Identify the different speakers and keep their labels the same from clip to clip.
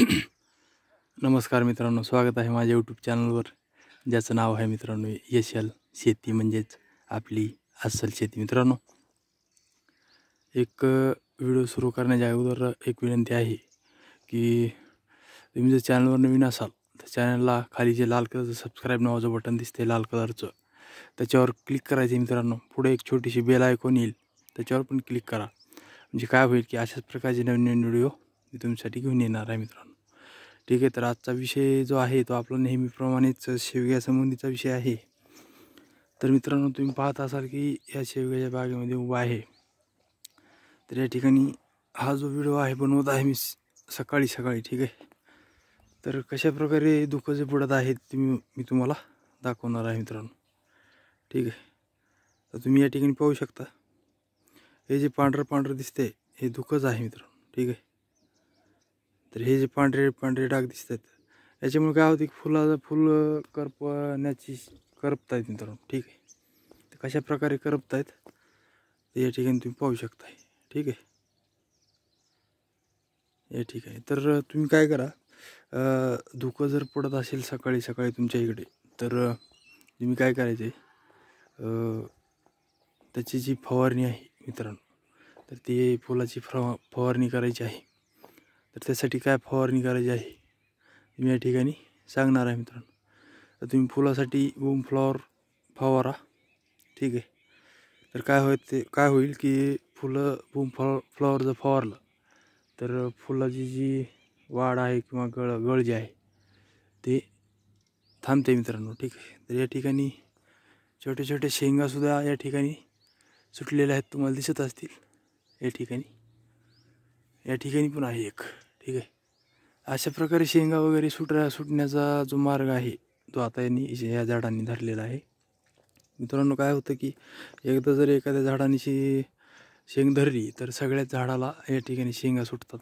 Speaker 1: नमस्कार मित्रांनो स्वागत आहे माझ्या यूट्यूब चॅनलवर ज्याचं नाव आहे मित्रांनो यशल शेती म्हणजेच आपली अस्सल शेती मित्रांनो एक व्हिडिओ सुरू करण्याच्या अगोदर एक विनंती आहे की तुम्ही जर चॅनलवर नवीन असाल तर चॅनलला खाली जे लाल कलरचं सबस्क्राईब नावाचं बटन दिसते लाल कलरचं त्याच्यावर क्लिक करायचं मित्रांनो पुढे एक छोटीशी बेल आयकॉन येईल त्याच्यावर पण क्लिक करा म्हणजे काय होईल की अशाच प्रकारचे नवीन नवीन व्हिडिओ मी तुमच्यासाठी घेऊन येणार आहे मित्रांनो ठीक आहे तर आजचा विषय जो आहे तो आपला नेहमीप्रमाणेच शेवग्यासंबंधीचा विषय आहे तर मित्रांनो तुम्ही पाहत असाल की या शेवग्याच्या बागेमध्ये उभा आहे तर या ठिकाणी हा जो व्हिडिओ आहे बनवत आहे मी सकाळी सकाळी ठीक आहे तर कशाप्रकारे दुःख जे पडत आहेत ते मी मी तुम्हाला दाखवणार आहे मित्रांनो ठीक आहे तर तुम्ही या ठिकाणी पाहू शकता हे जे पांढरं पांढरं दिसते हे दुःखच आहे मित्रांनो ठीक आहे तर हे जे पांढरे पांढरे डाग दिसतात याच्यामुळे काय होते फुलाचं फुलं करपण्याची करपत आहेत मित्रांनो ठीक आहे ते कशा प्रकारे करपतायत ते या ठिकाणी तुम्ही पाहू शकताय ठीक आहे हे ठीक आहे तर तुम्ही काय करा धुकं जर पडत असेल सकाळी सकाळी तुमच्या इकडे तर तुम्ही काय करायचं आहे त्याची जी फवारणी आहे मित्रांनो तर ती फुलाची फवारणी करायची आहे तर त्यासाठी काय फवारणी करायची आहे मी या ठिकाणी सांगणार आहे मित्रांनो तर तुम्ही फुलासाठी वूम फ्लॉवर फवारा ठीक आहे तर काय होईल ते काय होईल की फुलं वूम फ्लॉ फ्लॉवर जर फवारलं तर फुलाची जी वाढ आहे किंवा गळ गळ जी आहे ते थांबते मित्रांनो ठीक आहे तर या ठिकाणी छोटे छोटे शेंगासुद्धा या ठिकाणी सुटलेल्या आहेत तुम्हाला दिसत असतील या ठिकाणी या ठिकाणी पण आहे एक ठीक आहे अशा प्रकारे शेंगा वगैरे सुटा सुटण्याचा जो मार्ग आहे तो आता यांनी या झाडांनी धरलेला आहे मित्रांनो काय होतं की एकदा जर एखाद्या झाडांनी शेंग धरली तर सगळ्याच झाडाला या ठिकाणी शेंगा सुटतात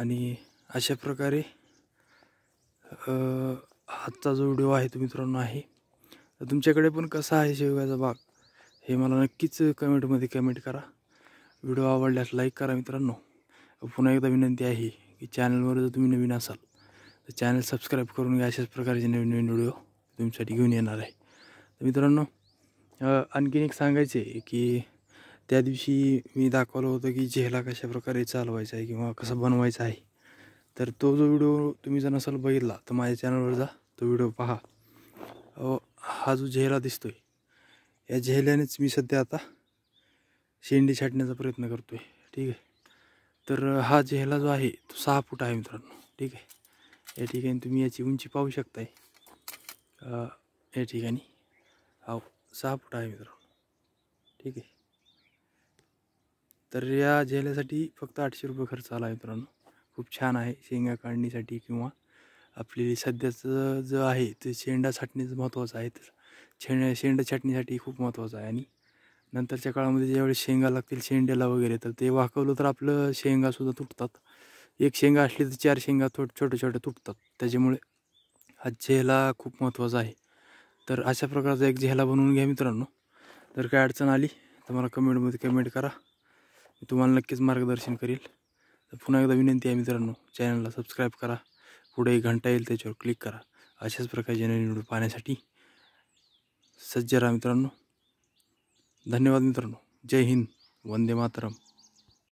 Speaker 1: आणि अशा प्रकारे आजचा जो व्हिडिओ आहे तो मित्रांनो आहे तर तुमच्याकडे पण कसा आहे शेवगाचा बाग हे मला नक्कीच कमेंटमध्ये कमेंट करा व्हिडिओ आवडल्यास लाईक करा मित्रांनो पुन्हा एकदा विनंती आहे की चॅनलवर जर तुम्ही नवीन असाल तर चॅनल सबस्क्राईब करून घ्या अशाच प्रकारचे नवीन नवीन व्हिडिओ तुमच्यासाठी घेऊन येणार आहे तर मित्रांनो आणखीन एक सांगायचे की त्या दिवशी मी दाखवलं होतं की झेला कशाप्रकारे चालवायचा आहे किंवा कसा बनवायचा आहे तर तो जो व्हिडिओ तुम्ही जर नसाल बघितला तर माझ्या चॅनलवर जा तो व्हिडिओ पहा हा जो झेला दिसतोय या झेल्यानेच मी सध्या आता शेंडी छाटण्याचा प्रयत्न करतो आहे ठीक आहे तर हा जेहला जो आहे तो सहा फूट आहे मित्रांनो ठीक आहे या ठिकाणी तुम्ही याची उंची पाहू शकताय या ठिकाणी हो सहा फूट आहे मित्रांनो ठीक आहे तर या जेहल्यासाठी फक्त आठशे रुपये खर्च आला आहे मित्रांनो खूप छान आहे शेंगा काढणीसाठी किंवा आपली सध्याचं जो आहे ते शेंडा छाटणीचं महत्त्वाचं आहे तर शेंडा शेंडा छाटणीसाठी खूप महत्त्वाचं आहे आणि नंतरच्या काळामध्ये ज्यावेळी शेंगा लागतील शेंड्याला वगैरे तर ते वाकवलं तर आपलं शेंगासुद्धा तुटतात एक शेंगा असली तर चार शेंगा थोडं छोटे छोट्या तुटतात त्याच्यामुळे हा झेला खूप महत्त्वाचा आहे तर अशा प्रकारचा एक झेला बनवून घ्या मित्रांनो जर काय अडचण आली तर मला कमेंटमध्ये कमेंट करा मी तुम्हाला नक्कीच मार्गदर्शन करेल तर पुन्हा एकदा विनंती आहे मित्रांनो चॅनलला सबस्क्राईब करा पुढे एक घंटा येईल त्याच्यावर क्लिक करा अशाच प्रकारचे नवीन व्हिडिओ पाहण्यासाठी सज्ज राहा मित्रांनो धन्यवाद मित्रांनो जय हिंद वंदे मातरम